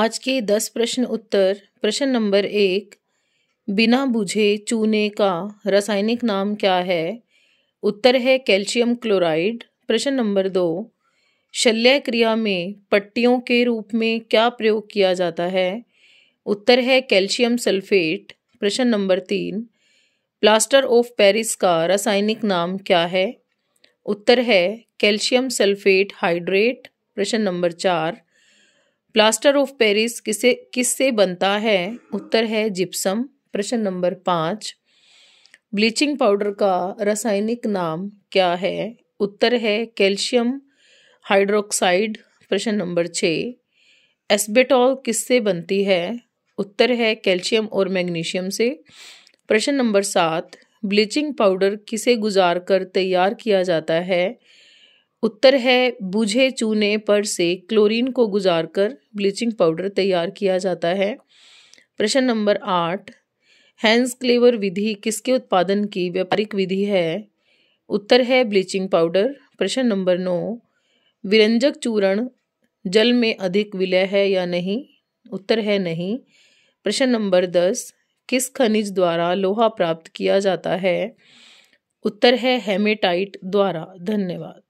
आज के दस प्रश्न उत्तर प्रश्न नंबर एक बिना बुझे चूने का रासायनिक नाम क्या है उत्तर है कैल्शियम क्लोराइड प्रश्न नंबर दो शल्य क्रिया में पट्टियों के रूप में क्या प्रयोग किया जाता है उत्तर है कैल्शियम सल्फेट प्रश्न नंबर तीन प्लास्टर ऑफ पेरिस का रासायनिक नाम क्या है उत्तर है कैल्शियम सल्फेट हाइड्रेट प्रश्न नंबर चार प्लास्टर ऑफ पेरिस किसे किससे बनता है उत्तर है जिप्सम प्रश्न नंबर पाँच ब्लीचिंग पाउडर का रासायनिक नाम क्या है उत्तर है कैल्शियम हाइड्रोक्साइड प्रश्न नंबर छः एस्बेटॉल किससे बनती है उत्तर है कैल्शियम और मैग्नीशियम से प्रश्न नंबर सात ब्लीचिंग पाउडर किसे गुजार कर तैयार किया जाता है उत्तर है बूझे चूने पर से क्लोरीन को गुजार कर ब्लीचिंग पाउडर तैयार किया जाता है प्रश्न नंबर आठ हैंस क्लेवर विधि किसके उत्पादन की व्यापारिक विधि है उत्तर है ब्लीचिंग पाउडर प्रश्न नंबर नौ विरंजक चूर्ण जल में अधिक विलय है या नहीं उत्तर है नहीं प्रश्न नंबर दस किस खनिज द्वारा लोहा प्राप्त किया जाता है उत्तर है हेमेटाइट द्वारा धन्यवाद